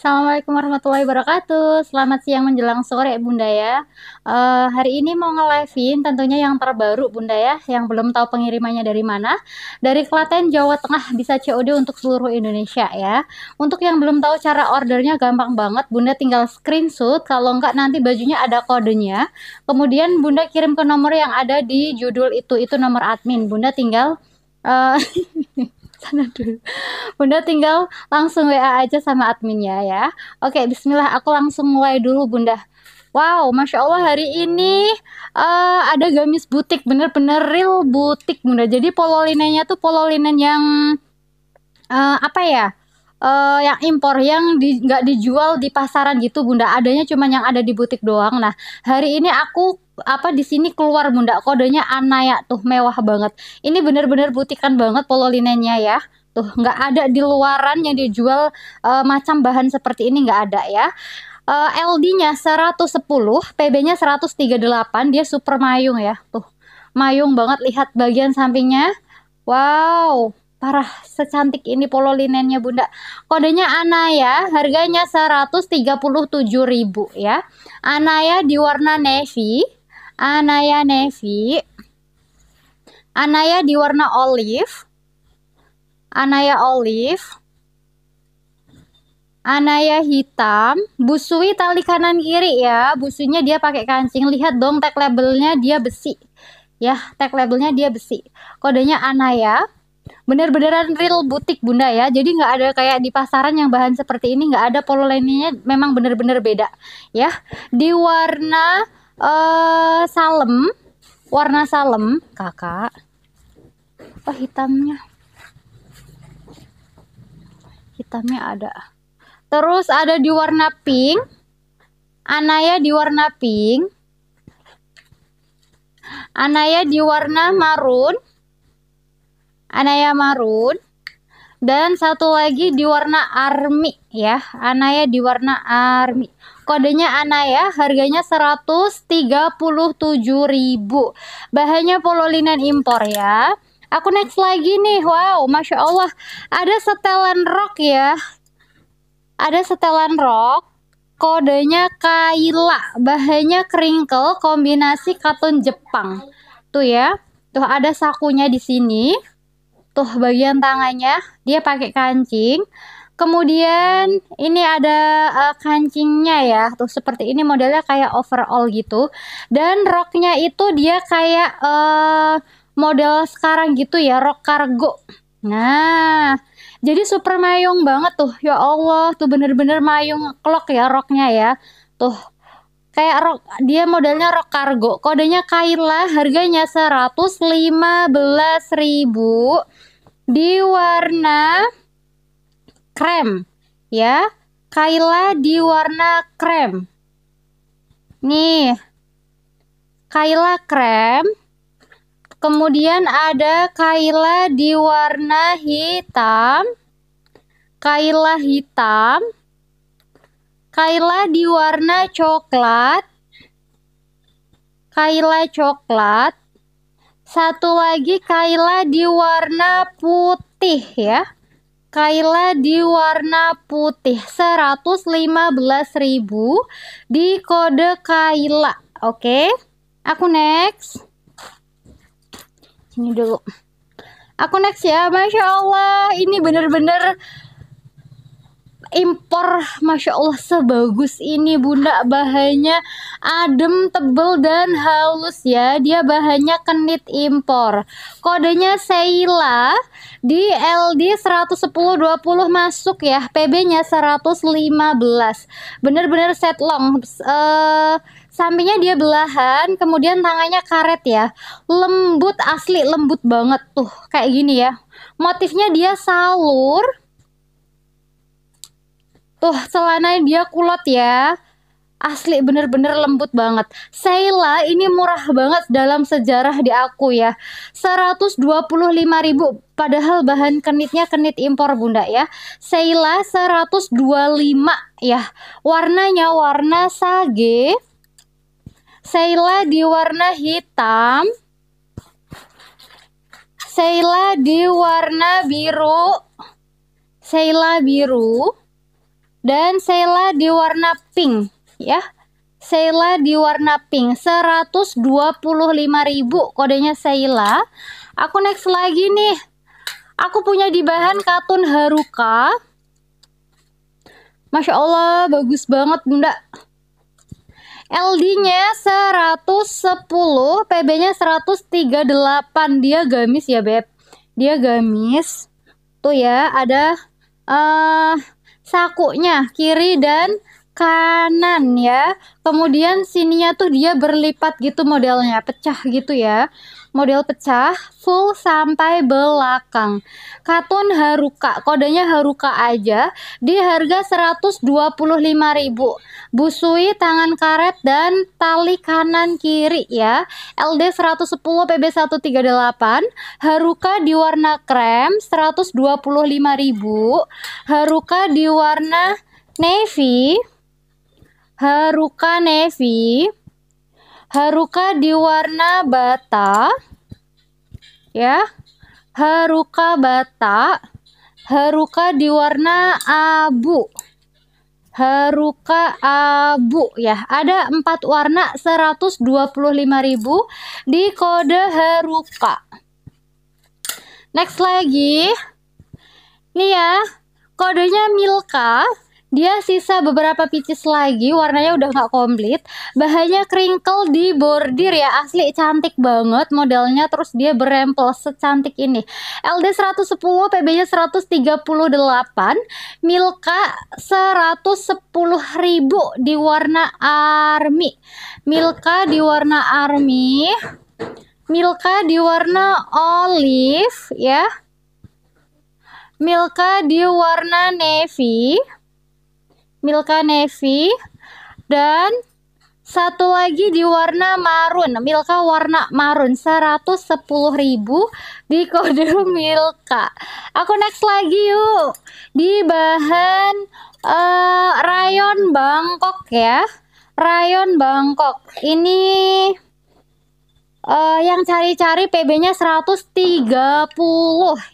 Assalamualaikum warahmatullahi wabarakatuh. Selamat siang menjelang sore, Bunda ya. Uh, hari ini mau nge-livein tentunya yang terbaru, Bunda ya, yang belum tahu pengirimannya dari mana. Dari Klaten, Jawa Tengah bisa COD untuk seluruh Indonesia ya. Untuk yang belum tahu cara ordernya gampang banget, Bunda tinggal screenshot. Kalau enggak nanti bajunya ada kodenya. Kemudian Bunda kirim ke nomor yang ada di judul itu, itu nomor admin. Bunda tinggal uh, sana dulu. Bunda tinggal langsung WA aja sama adminnya ya. Oke, bismillah aku langsung mulai dulu Bunda. Wow, masya Allah hari ini uh, ada gamis butik, bener-bener real butik bunda. Jadi pololinennya tuh pololinen yang uh, apa ya? uh, yang impor yang di, nggak dijual di pasaran gitu bunda adanya cuma yang ada di butik doang nah hari ini aku apa di sini keluar bunda kodenya Anaya tuh mewah banget ini bener-bener butikan banget polo ya tuh nggak ada di luaran yang dijual uh, macam bahan seperti ini nggak ada ya uh, LD-nya 110 PB-nya 138 dia super mayung ya tuh mayung banget lihat bagian sampingnya wow Parah, secantik ini polo linennya Bunda. Kodenya Anaya, harganya 137.000 ya. Anaya di warna navy. Anaya navy. Anaya di warna olive. Anaya olive. Anaya hitam, busui tali kanan kiri ya. Busunya dia pakai kancing. Lihat dong tag labelnya dia besi. Ya, tag labelnya dia besi. Kodenya Anaya benar-benaran real butik bunda ya jadi nggak ada kayak di pasaran yang bahan seperti ini nggak ada polo lainnya memang benar-benar beda ya di warna uh, salem warna salem kakak oh hitamnya hitamnya ada terus ada di warna pink Anaya di warna pink Anaya di warna marun Anaya Marun dan satu lagi di warna army ya Anaya di warna army kodenya Anaya harganya 137.000 bahannya pololinan impor ya aku next lagi nih wow Masya Allah ada setelan rok ya ada setelan rok kodenya Kaila bahannya kringkel kombinasi katun Jepang tuh ya tuh ada sakunya di sini tuh bagian tangannya dia pakai kancing kemudian ini ada uh, kancingnya ya tuh seperti ini modelnya kayak overall gitu dan roknya itu dia kayak uh, model sekarang gitu ya rok kargo nah jadi super mayung banget tuh ya Allah tuh bener-bener mayung klok ya roknya ya tuh kayak rok dia modelnya rok kargo kodenya Kaila harganya 115.000 di warna krem ya. Kaila di warna krem. Nih. Kaila krem. Kemudian ada Kaila di warna hitam. Kaila hitam. Kaila di warna coklat. Kaila coklat. Satu lagi Kaila di warna putih ya. Kaila di warna putih 115.000 di kode Kaila. Oke. Okay? Aku next. ini dulu. Aku next ya. Masya Allah, ini bener-bener impor Masya Allah sebagus ini bunda bahannya adem tebel dan halus ya dia bahannya kenit impor kodenya Seila di LD 110 20 masuk ya PB nya 115 bener-bener set long uh, sampingnya dia belahan kemudian tangannya karet ya lembut asli lembut banget tuh kayak gini ya motifnya dia salur Tuh celananya dia kulot ya. Asli bener-bener lembut banget. Sheila ini murah banget dalam sejarah di aku ya. ribu. padahal bahan kenitnya kenit impor Bunda ya. Sheila 125 ya. Warnanya warna sage. Sheila di warna hitam. Sheila di warna biru. Sheila biru. Dan Sheila di warna pink ya. Sheila di warna pink 125.000 kodenya Sheila. Aku next lagi nih. Aku punya di bahan katun Haruka. Masya Allah bagus banget Bunda. LD-nya 110, PB-nya 138. Dia gamis ya, Beb. Dia gamis. Tuh ya, ada eh uh, sakunya kiri dan kanan ya. Kemudian sininya tuh dia berlipat gitu modelnya, pecah gitu ya model pecah, full sampai belakang. Katun Haruka, kodenya Haruka aja, di harga 125.000. Busui tangan karet dan tali kanan kiri ya. LD 110 PB 138, Haruka di warna krem 125.000, Haruka di warna navy, Haruka navy Haruka di warna bata. Ya. Haruka bata. Haruka di warna abu. Haruka abu ya. Ada empat warna 125.000 di kode Haruka. Next lagi. Nih ya, kodenya Milka. Dia sisa beberapa pieces lagi, warnanya udah nggak komplit. Bahannya crinkle di bordir ya, asli cantik banget modelnya. Terus dia berempel secantik ini. LD 110, PB-nya 138, Milka 110 ribu di warna army. Milka di warna army. Milka di warna olive ya. Milka di warna navy. Milka Navy dan satu lagi di warna marun, Milka warna marun 110.000 di kode Milka. Aku next lagi yuk. Di bahan uh, rayon Bangkok ya. Rayon Bangkok. Ini Uh, yang cari-cari PB-nya 130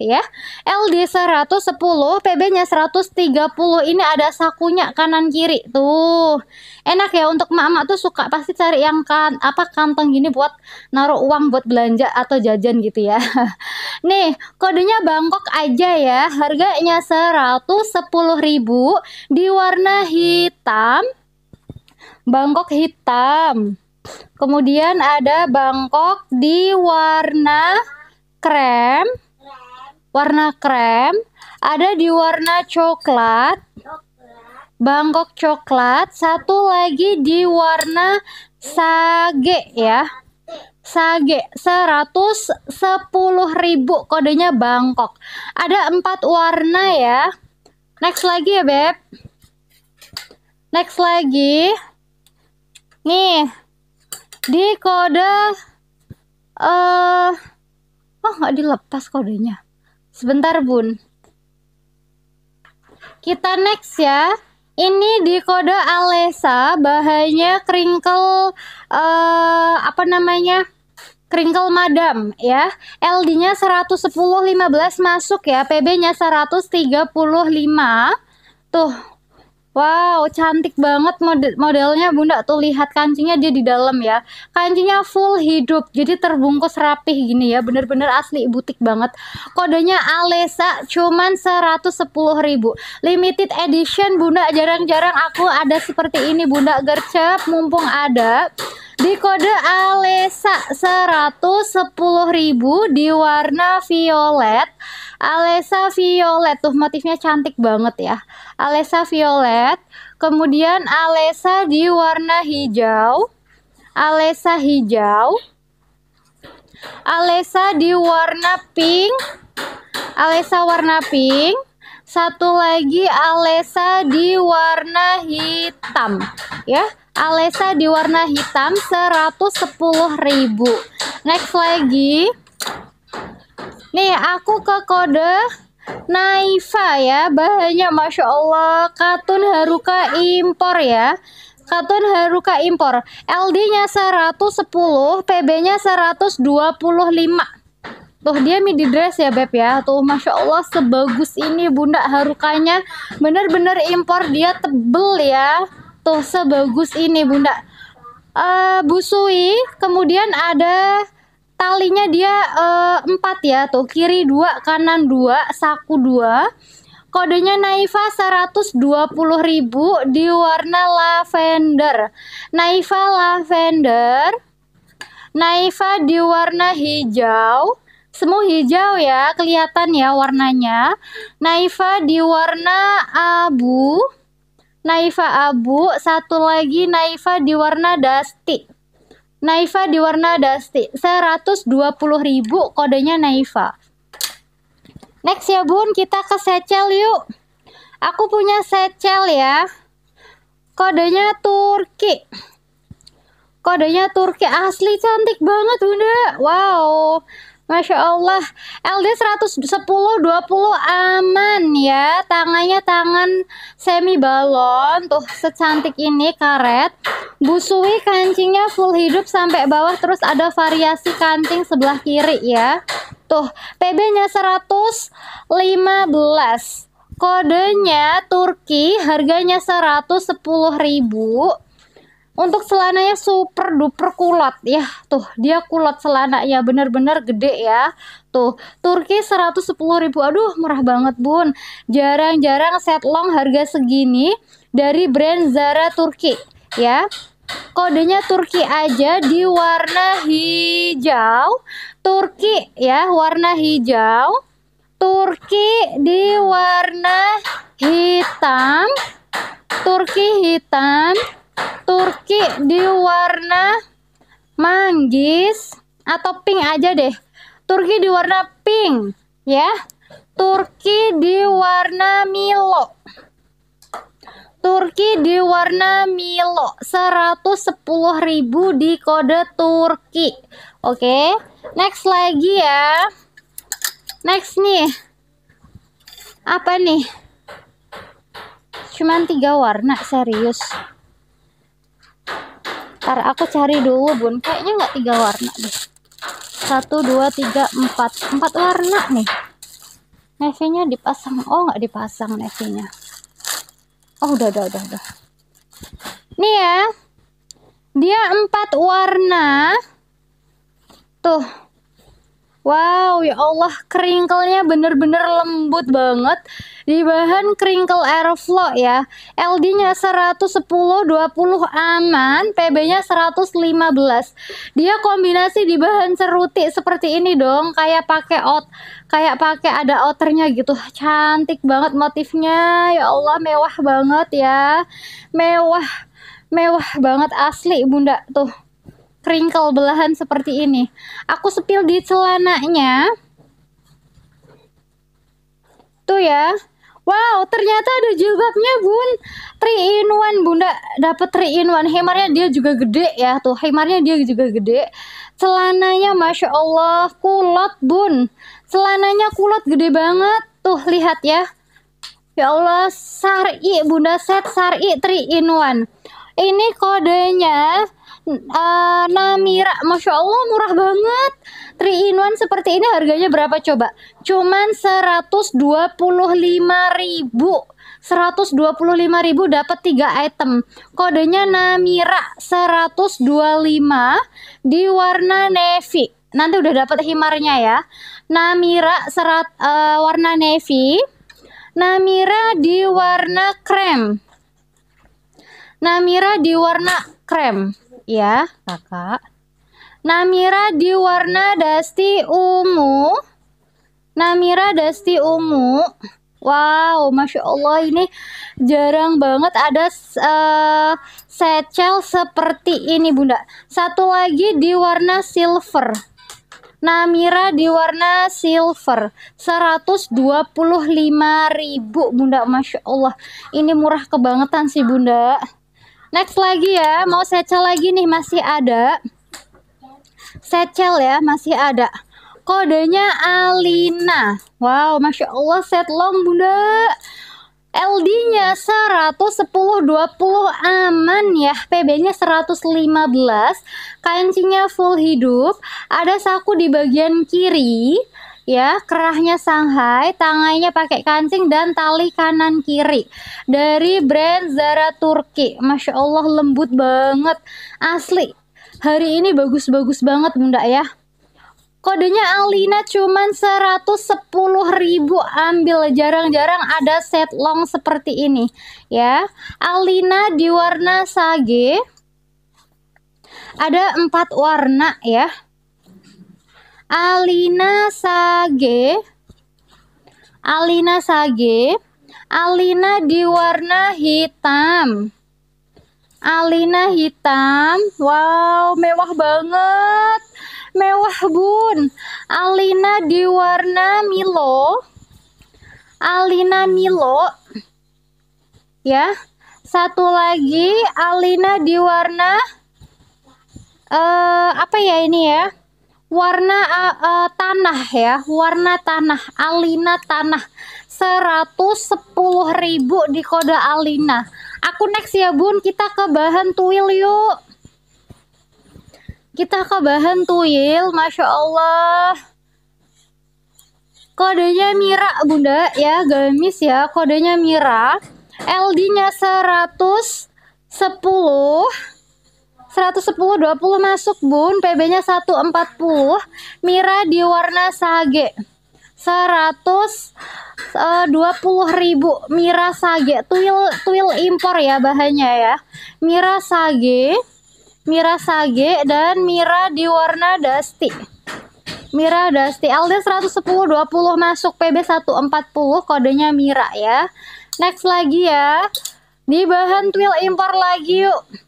ya. LD 110, PB-nya 130. Ini ada sakunya kanan kiri tuh. Enak ya untuk emak-emak tuh suka pasti cari yang kan apa kantong gini buat naruh uang buat belanja atau jajan gitu ya. Nih, kodenya Bangkok aja ya. Harganya 110.000 di warna hitam. Bangkok hitam. Kemudian ada Bangkok di warna krem. Warna krem. Ada di warna coklat. Bangkok coklat, satu lagi di warna sage ya. Sage ribu kodenya Bangkok. Ada empat warna ya. Next lagi ya, Beb. Next lagi. Nih, di kode eh uh, oh nggak dilepas kodenya sebentar bun kita next ya ini di kode Alesa bahannya crinkle uh, apa namanya Kringkel Madam ya. LD-nya 110 15 masuk ya. PB-nya 135. Tuh, Wow, cantik banget model modelnya Bunda tuh lihat kancingnya dia di dalam ya. Kancingnya full hidup, jadi terbungkus rapih gini ya, bener-bener asli butik banget. Kodenya Alesa cuman ribu. Limited edition Bunda, jarang-jarang aku ada seperti ini Bunda gercep mumpung ada. Di kode Alesa 110.000 di warna violet. Alesa violet tuh motifnya cantik banget ya. Alesa violet, kemudian Alesa di warna hijau. Alesa hijau. Alesa di warna pink. Alesa warna pink. Satu lagi Alesa di warna hitam ya. Alesa di warna hitam 110.000 next lagi nih aku ke kode Naifa ya bahannya Masya Allah katun Haruka impor ya Katun Haruka impor LD nya 110 PB nya 125 Tuh dia midi dress ya Beb ya Tuh Masya Allah sebagus ini bunda harukanya Bener-bener impor dia tebel ya Tuh sebagus ini bunda uh, eh, busui kemudian ada talinya dia eh, empat ya tuh kiri dua kanan dua saku dua kodenya Naifa 120.000 di warna lavender Naifa lavender Naifa di warna hijau semua hijau ya kelihatan ya warnanya Naifa di warna abu Naifa abu, satu lagi Naifa di warna dusty. Naifa di warna dusty, ribu kodenya Naifa. Next ya bun, kita ke secel yuk. Aku punya secel ya. Kodenya Turki. Kodenya Turki asli cantik banget bunda. Wow. Masya Allah, LD 110 20 aman ya. Tangannya tangan semi balon, tuh secantik ini karet. Busui kancingnya full hidup sampai bawah terus ada variasi kancing sebelah kiri ya. Tuh, PB-nya 115. Kodenya Turki, harganya 110 ribu untuk selananya super duper kulot ya. Tuh, dia kulot selananya benar-benar gede ya. Tuh, Turki 110.000. Aduh, murah banget, Bun. Jarang-jarang set long harga segini dari brand Zara Turki ya. Kodenya Turki aja di warna hijau. Turki ya, warna hijau. Turki di warna hitam. Turki hitam Turki di warna manggis atau pink aja deh. Turki di warna pink, ya. Turki di warna Milo. Turki di warna Milo 110.000 di kode Turki. Oke. Okay. Next lagi ya. Next nih. Apa nih? Cuman tiga warna serius. Ntar aku cari dulu bun. Kayaknya nggak tiga warna deh. Satu, dua, tiga, empat. Empat warna nih. navy dipasang. Oh nggak dipasang navy Oh udah, udah, udah, udah. Nih ya. Dia empat warna. Tuh. Wow, ya Allah, keringkelnya bener-bener lembut banget. Di bahan keringkel Aeroflow ya. LD-nya 110 20 aman, PB-nya 115. Dia kombinasi di bahan seruti seperti ini dong, kayak pakai out kayak pakai ada outernya gitu. Cantik banget motifnya. Ya Allah, mewah banget ya. Mewah. Mewah banget asli, Bunda tuh kerinkel belahan seperti ini. Aku sepil di celananya. Tuh ya. Wow, ternyata ada jilbabnya, Bun. 3 in 1, Bunda. Dapet 3 in 1. Hemarnya dia juga gede ya, tuh. Hemarnya dia juga gede. Celananya Masya Allah, kulot, Bun. Celananya kulot gede banget. Tuh, lihat ya. Ya Allah, sari, Bunda set sari 3 in 1. Ini kodenya uh, Namira, masya Allah murah banget. 3 in 1 seperti ini harganya berapa coba? Cuman 125 ribu 125 ribu dapat 3 item. Kodenya Namira 125 di warna navy. Nanti udah dapat himarnya ya. Namira serat uh, warna navy. Namira di warna krem. Namira di warna krem ya kakak. Namira di warna dasti ungu. Namira dasti ungu. Wow, masya Allah ini jarang banget ada uh, secel seperti ini bunda. Satu lagi di warna silver. Namira di warna silver ribu, Bunda Masya Allah ini murah kebangetan sih Bunda Next lagi ya, mau secel lagi nih masih ada. Secel ya, masih ada. Kodenya Alina. Wow, Masya Allah set long bunda. LD-nya 110 20 aman ya. PB-nya 115. Kancingnya full hidup. Ada saku di bagian kiri ya kerahnya Shanghai tangannya pakai kancing dan tali kanan kiri dari brand Zara Turki Masya Allah lembut banget asli hari ini bagus-bagus banget bunda ya Kodenya Alina cuman 110.000 ribu ambil jarang-jarang ada set long seperti ini ya Alina di warna sage ada empat warna ya Alina Sage Alina Sage Alina diwarna hitam Alina hitam Wow mewah banget Mewah bun Alina diwarna Milo Alina Milo Ya Satu lagi Alina diwarna warna uh, Apa ya ini ya warna uh, uh, tanah ya, warna tanah, Alina tanah 110.000 di kode Alina. Aku next ya, Bun, kita ke bahan tuil yuk. Kita ke bahan tuil, Masya Allah. Kodenya Mira, Bunda, ya, gamis ya, kodenya Mira. LD-nya 110 110 20 masuk bun PB-nya 140 Mira di warna sage eh, uh, 20.000 Mira sage Tuil, tuil impor ya bahannya ya Mira sage Mira sage dan Mira di warna dusty Mira Dusty LD 110 20 masuk PB 140 kodenya Mira ya. Next lagi ya. Di bahan twill impor lagi yuk.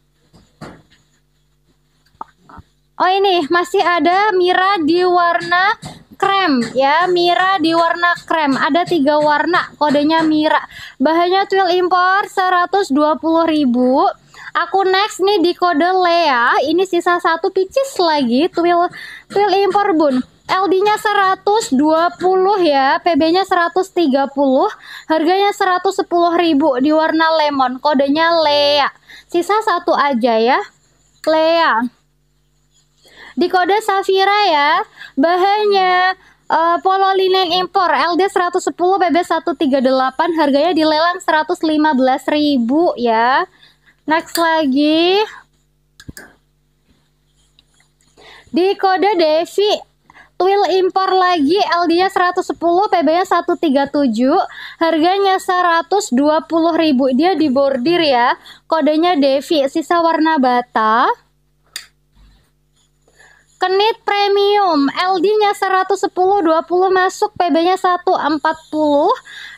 Oh ini masih ada Mira di warna krem ya Mira di warna krem ada tiga warna kodenya Mira bahannya twill impor puluh ribu aku next nih di kode Lea ini sisa satu picis lagi twill twill impor bun LD-nya 120 ya, PB-nya 130, harganya 110.000 di warna lemon, kodenya Lea. Sisa satu aja ya. Lea. Di kode Safira ya. Bahannya Uh, eh, polo linen impor LD 110 BB 138 harganya dilelang 115.000 ya. Next lagi. Di kode Devi Twill impor lagi LD-nya 110, PB-nya 137, harganya 120 ribu Dia dibordir ya. Kodenya Devi, sisa warna bata. Kenit premium, LD-nya 110 20 masuk, PB-nya 140.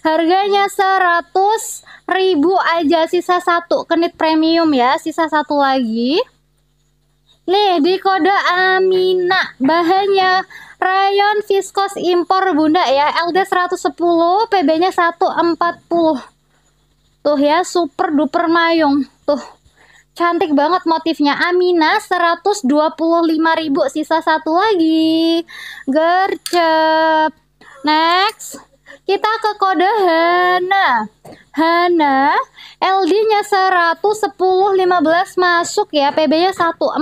Harganya 100 ribu aja sisa satu kenit premium ya, sisa satu lagi. Nih, di kode Amina, bahannya rayon viskos impor Bunda ya, LD 110, PB-nya 140. Tuh ya, super duper mayung. Tuh. Cantik banget motifnya Amina 125 ribu sisa satu lagi. Gercep. Next. Kita ke kode Hana. Hana LD-nya 110 15 masuk ya, PB-nya 140.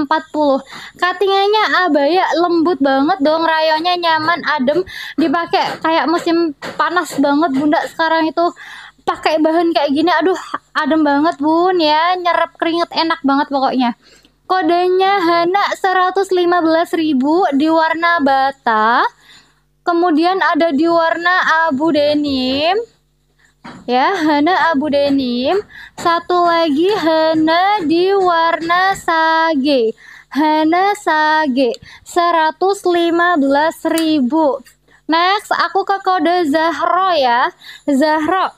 Cuttingannya abaya lembut banget dong, rayonya nyaman, adem, dipakai kayak musim panas banget Bunda sekarang itu pakai bahan kayak gini aduh adem banget bun ya nyerap keringet enak banget pokoknya kodenya Hana 115.000 di warna bata kemudian ada di warna abu denim ya Hana abu denim satu lagi Hana di warna sage Hana sage 115.000 next aku ke kode Zahro ya Zahro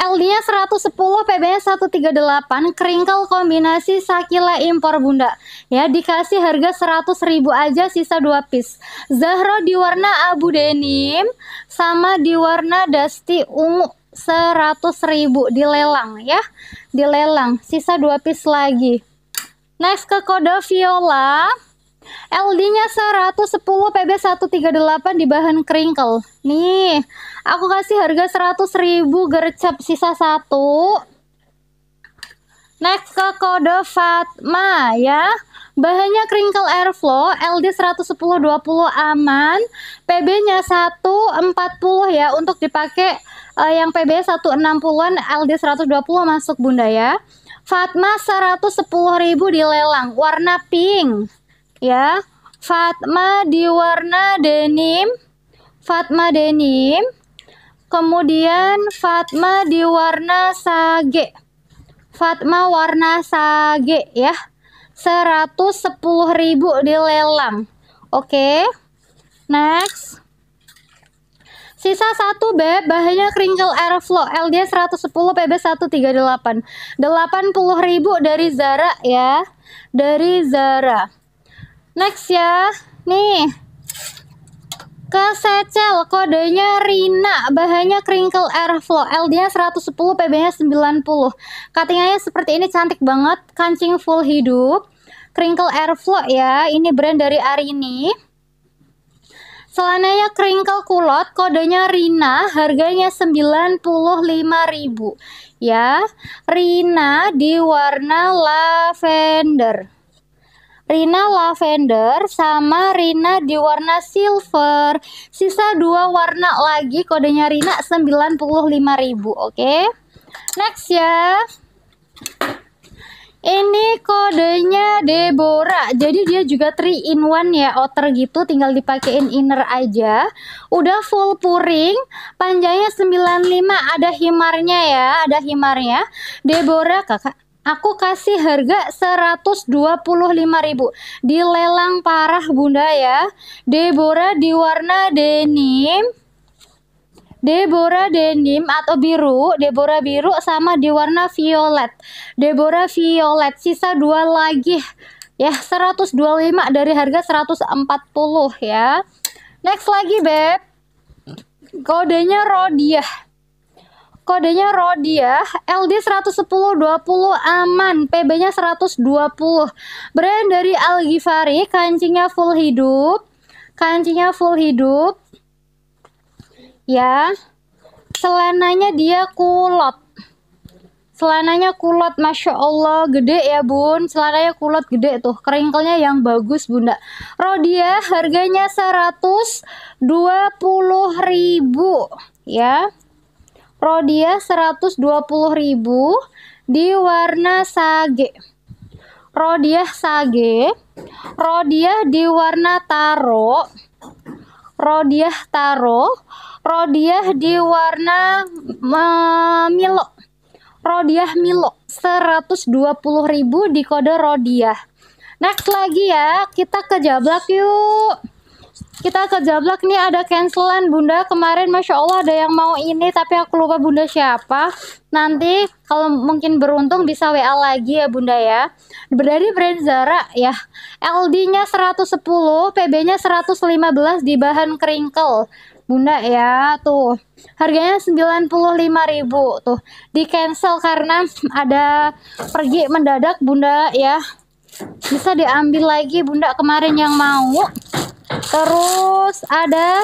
LD-nya 110, PB-nya 138, kringkel kombinasi Sakila impor bunda. Ya, dikasih harga 100 ribu aja sisa 2 piece. Zahro di warna abu denim sama di warna dusty ungu 100 ribu dilelang ya. Dilelang, sisa 2 piece lagi. Next ke kode viola. LD-nya 110 PB 138 di bahan crinkle. Nih, aku kasih harga 100.000 gercep sisa satu. Next ke kode Fatma ya. Bahannya crinkle airflow, LD 110 20 aman, PB-nya 140 ya untuk dipakai uh, yang PB 160-an LD 120 masuk Bunda ya. Fatma 110.000 dilelang warna pink ya. Fatma di warna denim. Fatma denim. Kemudian Fatma di warna sage. Fatma warna sage ya. 110.000 dilelang. Oke. Okay. Next. Sisa satu Beb, bahannya crinkle airflow LD 110 PB 138. ribu dari Zara ya. Dari Zara next ya nih ke secel kodenya Rina, bahannya crinkle airflow, LD-nya 110, PB-nya 90. Cuttingannya seperti ini cantik banget, kancing full hidup. Crinkle airflow ya, ini brand dari Arini. Selananya crinkle kulot, kodenya Rina, harganya 95.000 ya. Rina di warna lavender. Rina lavender sama Rina di warna silver. Sisa dua warna lagi kodenya Rina 95.000, oke. Okay? Next ya. Ini kodenya Deborah. Jadi dia juga 3 in 1 ya, outer gitu tinggal dipakein inner aja. Udah full puring, panjangnya 95, ada himarnya ya, ada himarnya. Deborah Kakak Aku kasih harga 125.000 di lelang parah Bunda ya. Deborah di warna denim. Deborah denim atau biru, Deborah biru sama di warna violet. Deborah violet, sisa dua lagi. Ya, 125 dari harga 140 ya. Next lagi, Beb. Kodenya Rodiah kodenya ya. LD 110 20 aman, PB-nya 120. Brand dari Al Ghifari, kancingnya full hidup. Kancingnya full hidup. Ya. Selananya dia kulot. Selananya kulot, Masya Allah, gede ya bun. Selananya kulot gede tuh, keringkelnya yang bagus bunda. Rodia ya, harganya 120 ribu ya Rodia 120.000 di warna sage. Rodia sage, Rodia di warna taro. Rodia taro, Rodia di warna uh, milo. Rodiah Milo 120.000 di kode Rodiah. Next lagi ya, kita ke Jablak yuk. Kita ke Jablak nih ada cancelan Bunda. Kemarin Masya Allah ada yang mau ini tapi aku lupa Bunda siapa. Nanti kalau mungkin beruntung bisa WA lagi ya Bunda ya. Dari brand Zara ya. LD-nya 110, PB-nya 115 di bahan kringkel. Bunda ya tuh harganya 95.000 tuh di cancel karena ada pergi mendadak Bunda ya bisa diambil lagi Bunda kemarin yang mau Terus ada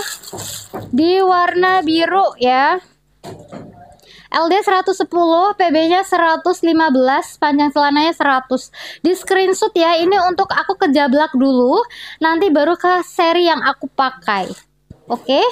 di warna biru ya. LD 110, PB-nya 115, panjang celananya 100. Di screenshot ya, ini untuk aku kejablak dulu, nanti baru ke seri yang aku pakai. Oke? Okay?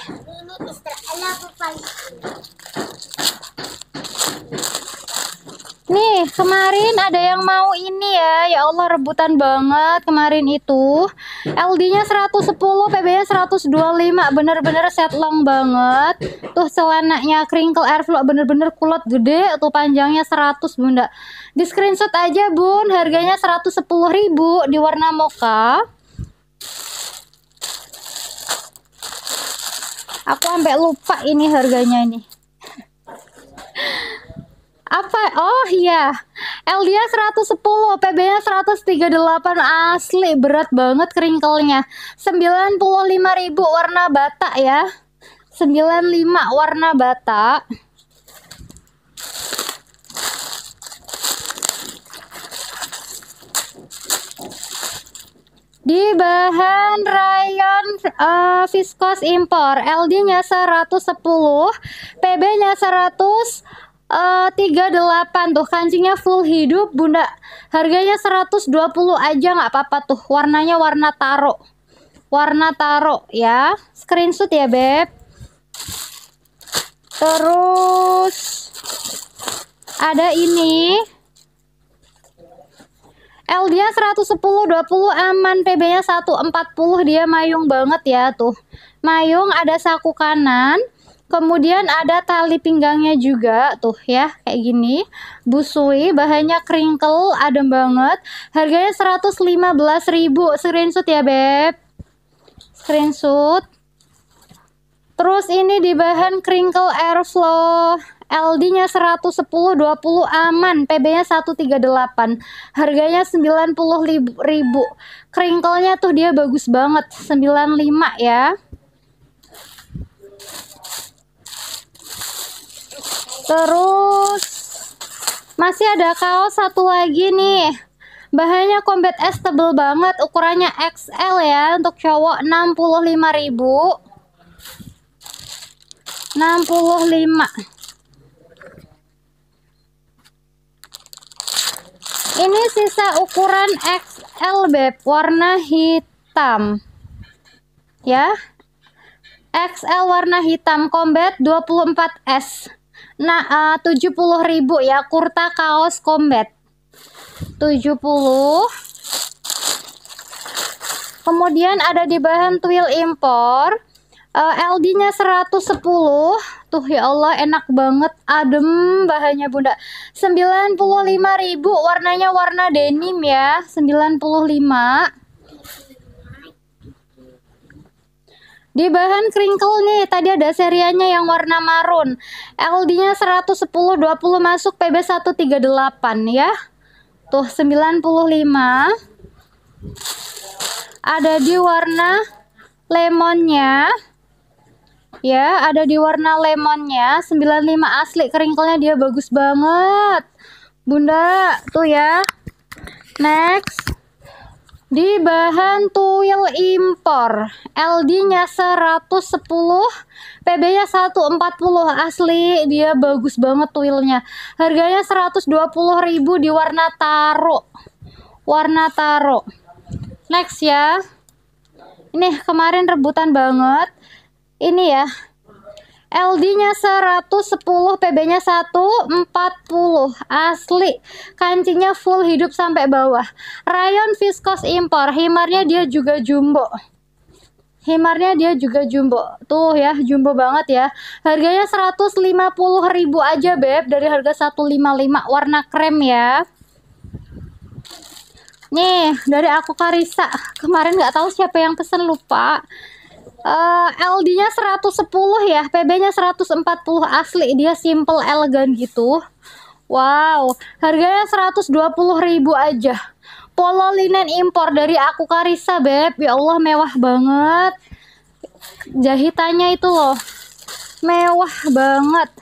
Nih, kemarin ada yang mau ini ya. Ya Allah, rebutan banget kemarin itu. LD-nya 110, PB-nya 125. Bener-bener set long banget. Tuh celananya crinkle airflow bener-bener kulot gede. Tuh panjangnya 100, Bunda. Di screenshot aja, Bun. Harganya 110 ribu di warna mocha. Aku sampai lupa ini harganya ini. Apa? Oh iya. LDA 110, PB-nya 138 asli berat banget keringkelnya. 95.000 warna bata ya. 95 warna bata. di bahan rayon uh, eh, viskos impor LD-nya 110 PB-nya 100 uh, eh, 38 tuh kancingnya full hidup bunda harganya 120 aja nggak apa-apa tuh warnanya warna taro warna taro ya screenshot ya beb terus ada ini L dia 110 20 aman PB nya 140 dia mayung banget ya tuh mayung ada saku kanan Kemudian ada tali pinggangnya juga tuh ya kayak gini. Busui bahannya kringkel, adem banget. Harganya 115 ribu Screenshot ya, Beb. Screenshot. Terus ini di bahan kringkel airflow. LD-nya 110 20 aman, PB-nya 138. Harganya 90 90.000. Kringkelnya tuh dia bagus banget, 95 ya. terus masih ada kaos satu lagi nih bahannya combat S tebel banget ukurannya XL ya untuk cowok 65.000 65 ini sisa ukuran XL beb warna hitam ya XL warna hitam combat 24S Nah, eh, tujuh puluh ribu ya kurta kaos combat. puluh Kemudian ada di bahan twill impor. Uh, LD-nya 110. Tuh ya Allah enak banget adem bahannya Bunda. ribu warnanya warna denim ya. 95. Di bahan crinkle nih, tadi ada serianya yang warna marun. LD-nya 110, 20 masuk PB 138 ya. Tuh 95. Ada di warna lemonnya. Ya, ada di warna lemonnya. 95 asli crinkle-nya dia bagus banget. Bunda, tuh ya. Next. Di bahan tuil impor, LD-nya 110, PB-nya 140 asli, dia bagus banget tuilnya. Harganya ribu di warna taro. Warna taro. Next ya. Ini kemarin rebutan banget. Ini ya, LD-nya 110, PB-nya 140. Asli. Kancingnya full hidup sampai bawah. Rayon viskos impor, himarnya dia juga jumbo. Himarnya dia juga jumbo. Tuh ya, jumbo banget ya. Harganya 150.000 aja, Beb, dari harga 155 warna krem ya. Nih, dari aku Karisa. Kemarin nggak tahu siapa yang pesen lupa. Uh, LD-nya 110 ya, PB-nya 140 asli, dia simple elegan gitu. Wow, harganya ribu aja. Polo linen impor dari aku Karisa, Beb. Ya Allah, mewah banget. Jahitannya itu loh. Mewah banget.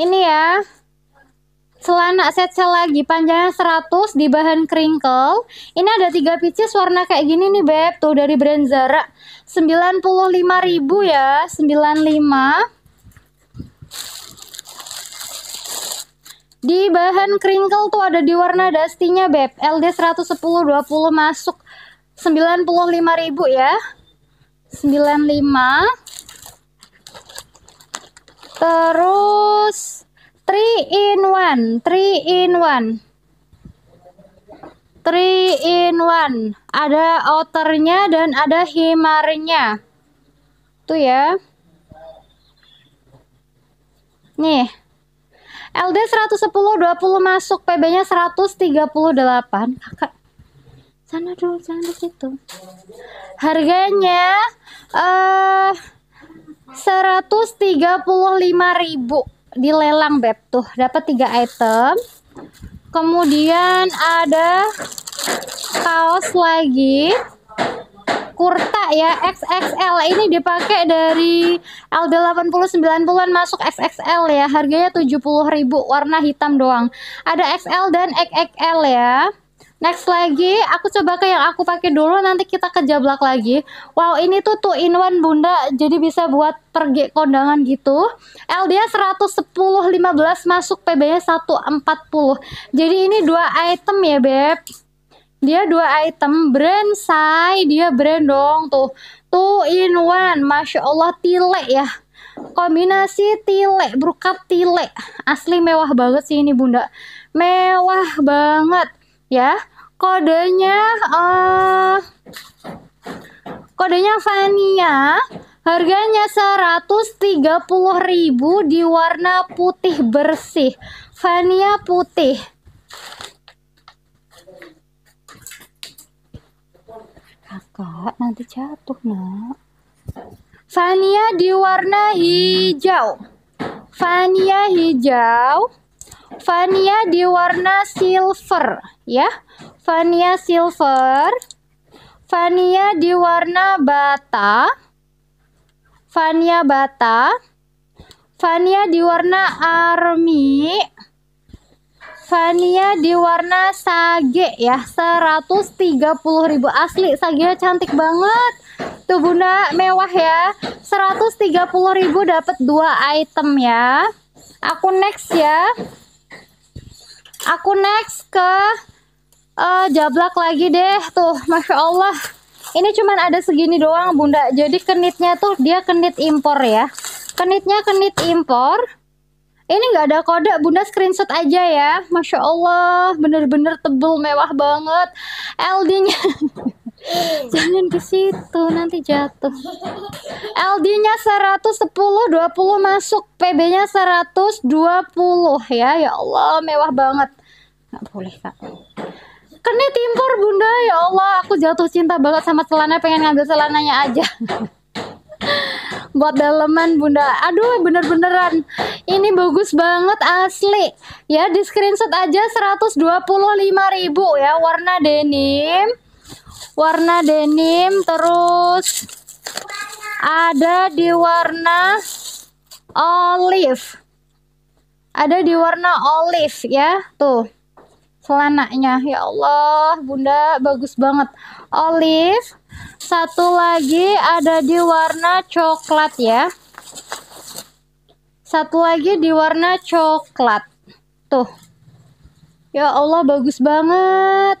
Ini ya celana set sel lagi panjangnya 100 di bahan crinkle. Ini ada tiga pieces warna kayak gini nih beb tuh dari brand Zara 95.000 ya 95 Di bahan crinkle tuh ada di warna dustinya beb LD 110 20 masuk 95.000 ya 95 Terus three in one three in one three in one ada outernya dan ada himarnya tuh ya nih LD 110 20 masuk PB nya 138 kakak sana dulu jangan di situ harganya eh uh, lima ribu dilelang beb tuh dapat tiga item kemudian ada kaos lagi kurta ya XXL ini dipakai dari LB80 90-an masuk XXL ya harganya 70.000 warna hitam doang ada XL dan XXL ya Next lagi, aku coba ke yang aku pakai dulu, nanti kita ke jablak lagi. Wow, ini tuh two in one bunda, jadi bisa buat pergi kondangan gitu. L LDA 110 15 masuk PB-nya 140. Jadi ini dua item ya, Beb. Dia dua item brand say, dia brand dong tuh. Two in one, Masya Allah tilek ya kombinasi tile, brokat tile asli mewah banget sih ini bunda mewah banget ya kodenya uh, kodenya Vania harganya 130.000 di warna putih bersih Vania putih kakak nanti jatuh nak Vania di warna hijau Vania hijau Vania di warna silver ya. Vania silver. Vania di warna bata. Vania bata. Vania di warna army. Vania di warna sage ya. 130.000 asli sage cantik banget. Tuh Bunda mewah ya. 130.000 dapat dua item ya. Aku next ya aku next ke uh, jablak lagi deh tuh Masya Allah ini cuman ada segini doang bunda jadi kenitnya tuh dia kenit impor ya kenitnya kenit impor ini nggak ada kode bunda screenshot aja ya Masya Allah bener-bener tebel mewah banget LD nya jangan ke situ nanti jatuh LD nya 110 20 masuk PB nya 120 ya ya Allah mewah banget nggak boleh kak kena timpor bunda ya Allah aku jatuh cinta banget sama celana pengen ngambil celananya aja buat daleman bunda aduh bener-beneran ini bagus banget asli ya di screenshot aja lima ribu ya warna denim warna denim terus ada di warna olive ada di warna olive ya tuh celananya ya Allah bunda bagus banget olive satu lagi ada di warna coklat ya satu lagi di warna coklat tuh ya Allah bagus banget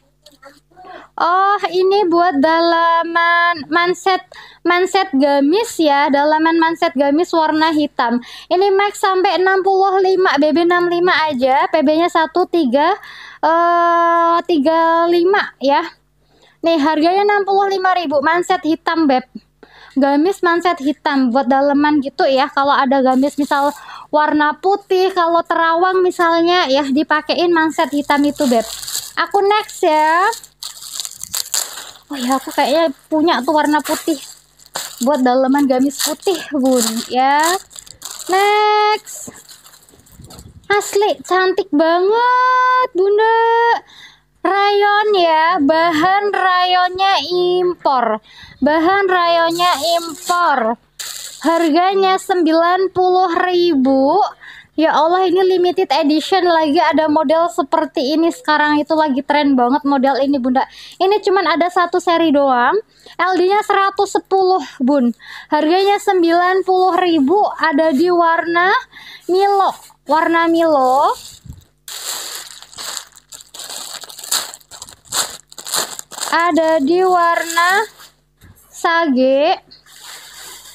Oh, ini buat dalaman manset manset gamis ya, dalaman manset gamis warna hitam. Ini max sampai 65, BB 65 aja, PB-nya tiga eh 35 ya. Nih, harganya 65.000 manset hitam, Beb. Gamis manset hitam buat daleman gitu ya. Kalau ada gamis misal warna putih, kalau terawang misalnya ya dipakein manset hitam itu, Beb. Aku next ya oh ya aku kayaknya punya tuh warna putih buat daleman gamis putih bun ya next asli cantik banget bunda rayon ya bahan rayonnya impor bahan rayonnya impor harganya ribu Ya Allah ini limited edition lagi ada model seperti ini sekarang itu lagi tren banget model ini bunda Ini cuman ada satu seri doang LD nya 110 bun Harganya ribu. ada di warna Milo Warna Milo Ada di warna Sage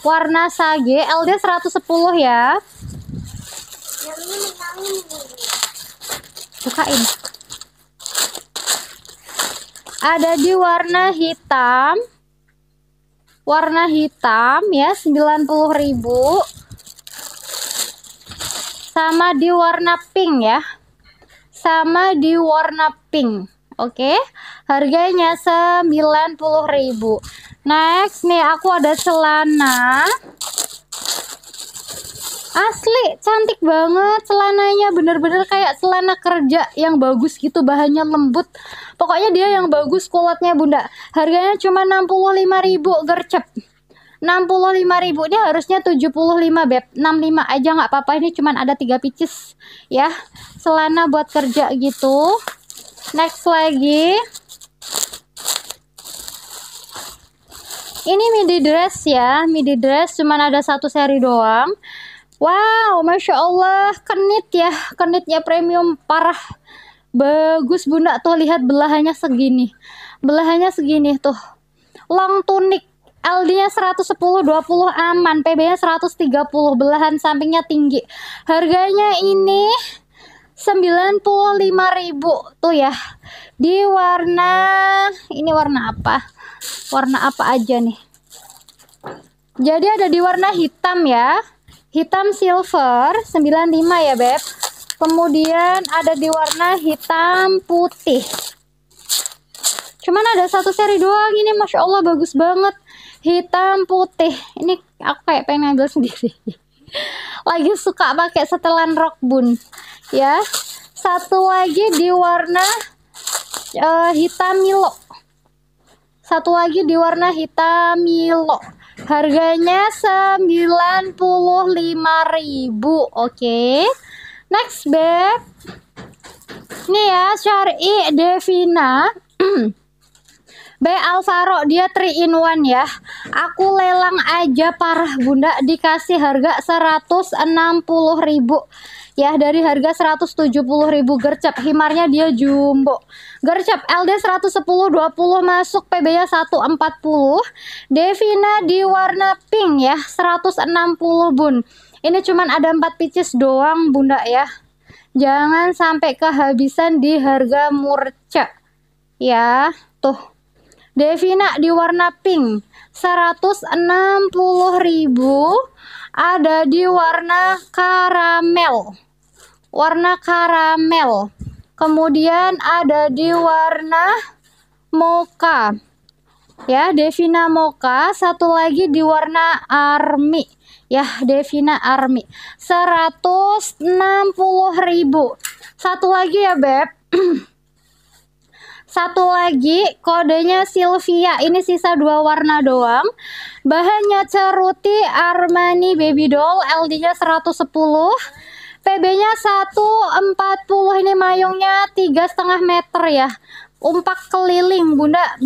Warna Sage LD 110 ya Bukain. Ada di warna hitam. Warna hitam ya 90.000. Sama di warna pink ya. Sama di warna pink. Oke. Harganya 90.000. Next nih aku ada celana Asli, cantik banget celananya, bener-bener kayak celana kerja yang bagus gitu, bahannya lembut. Pokoknya dia yang bagus kulotnya bunda. Harganya cuma 65 ribu gercep. 65 ribu ini harusnya 75 beb 65 aja gak apa-apa ini cuma ada tiga picis ya celana buat kerja gitu next lagi ini midi dress ya midi dress cuman ada satu seri doang Wow, Masya Allah, kenit ya, kenitnya premium parah. Bagus bunda tuh, lihat belahannya segini. Belahannya segini tuh. Long tunic, LD-nya 110, 20 aman, PB-nya 130, belahan sampingnya tinggi. Harganya ini 95.000 tuh ya. Di warna, ini warna apa? Warna apa aja nih? Jadi ada di warna hitam ya hitam silver 95 ya beb kemudian ada di warna hitam putih cuman ada satu seri doang ini Masya Allah bagus banget hitam putih ini aku kayak pengen ambil sendiri lagi suka pakai setelan rok bun ya satu lagi di warna uh, hitam milo satu lagi di warna hitam milo Harganya 95.000. Oke. Okay. Next, babe. Ini ya Syari Devina. B Alvaro dia 3 in 1 ya aku lelang aja parah bunda dikasih harga ribu ya dari harga ribu gercep himarnya dia jumbo gercep LD 110 20 masuk PB nya 140 Devina di warna pink ya 160 bun ini cuman ada 4 pieces doang bunda ya jangan sampai kehabisan di harga murca ya tuh Devina di warna pink 160.000 ada di warna karamel warna karamel kemudian ada di warna moka, ya Devina moka. satu lagi di warna army ya Devina army 160.000 satu lagi ya Beb Satu lagi kodenya Sylvia. Ini sisa dua warna doang. Bahannya ceruti Armani Baby Doll. LD-nya 110. PB-nya 140. Ini mayungnya tiga setengah meter ya. Umpak keliling, Bunda.